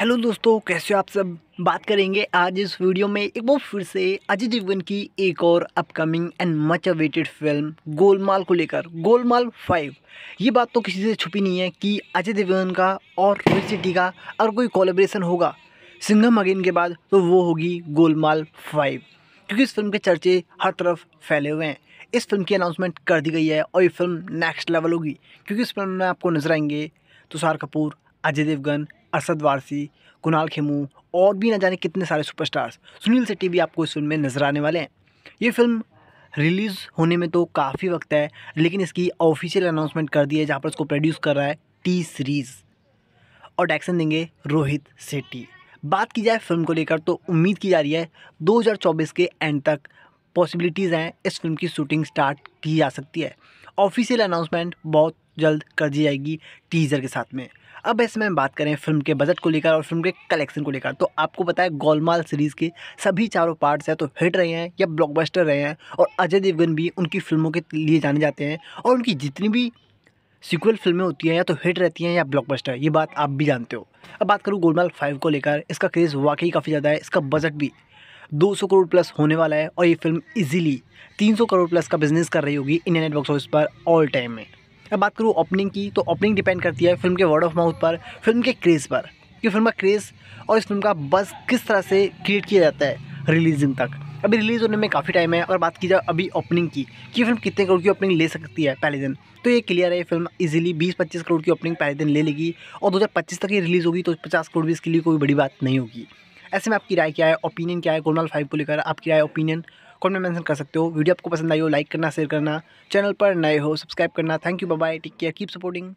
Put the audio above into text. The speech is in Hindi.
हेलो दोस्तों कैसे हो आप सब बात करेंगे आज इस वीडियो में एक बार फिर से अजय देवगन की एक और upcoming and much awaited film Golmaal को लेकर गोलमाल फाइव ये बात तो किसी से छुपी नहीं है कि अजय देवगन का और रोहित शेट्टी का अगर कोई कोलेब्रेशन होगा सिंघम अगेन के बाद तो वो होगी गोलमाल फाइव क्योंकि इस फिल्म के चर्चे हर तरफ फैले हुए हैं इस फिल्म की अनाउंसमेंट कर दी गई है और ये फिल्म नेक्स्ट लेवल होगी क्योंकि इस फिल्म में आपको नजर आएंगे तुषार कपूर अजय देवगन अरसद वारसी कुणाल खेमू और भी ना जाने कितने सारे सुपरस्टार्स सुनील शेट्टी भी आपको इस फिल्म में नज़र आने वाले हैं ये फिल्म रिलीज़ होने में तो काफ़ी वक्त है लेकिन इसकी ऑफिशियल अनाउंसमेंट कर दी है जहाँ पर इसको प्रोड्यूस कर रहा है टी सीरीज़ और डायरेक्शन देंगे रोहित सेट्टी बात की जाए फिल्म को लेकर तो उम्मीद की जा रही है 2024 के एंड तक पॉसिबिलिटीज़ हैं इस फिल्म की शूटिंग स्टार्ट की जा सकती है ऑफिशियल अनाउंसमेंट बहुत जल्द कर दी जाएगी टीज़र के साथ में अब इसमें हम बात करें फिल्म के बजट को लेकर और फिल्म के कलेक्शन को लेकर तो आपको बताया गोलमाल सीरीज़ के सभी चारों पार्ट्स हैं तो हिट रहे हैं या ब्लॉकबस्टर रहे हैं और अजय देवगन भी उनकी फिल्मों के लिए जाने जाते हैं और उनकी जितनी भी सीक्वल फिल्में होती हैं या तो हिट रहती हैं या ब्लॉकबस्टर ये बात आप भी जानते हो अब बात करूँ गोलमाल फाइव को लेकर इसका क्रेज़ वाकई काफ़ी ज़्यादा है इसका बजट भी 200 करोड़ प्लस होने वाला है और ये फिल्म इजीली 300 करोड़ प्लस का बिजनेस कर रही होगी इंडिया नेटवर्क हाउस पर ऑल टाइम में मैं बात करूँ ओपनिंग की तो ओपनिंग डिपेंड करती है फिल्म के वर्ड ऑफ माउथ पर फिल्म के क्रेज़ पर कि फिल्म का क्रेज़ और इस फिल्म का बस किस तरह से क्रिएट किया जाता है रिलीजिंग तक अभी रिलीज़ होने में काफ़ी टाइम है और बात की जाए अभी ओपनिंग की कि फिल्म कितने करोड़ की ओपनिंग ले सकती है पहले दिन तो ये क्लियर है फिल्म इजीली 20-25 करोड़ की ओपनिंग पहले दिन ले लेगी और 2025 तक ये रिलीज़ होगी तो 50 करोड़ भी इसके लिए कोई बड़ी बात नहीं होगी ऐसे में आपकी राय क्या है ओपिनियन क्या है गोलमाल फाइव को लेकर आपकी राय ओपिनियन कमेंट में मेंशन कर सकते हो वीडियो आपको पसंद आई हो लाइक करना शेयर करना चैनल पर नए हो सब्सक्राइब करना thank you bye take care keep supporting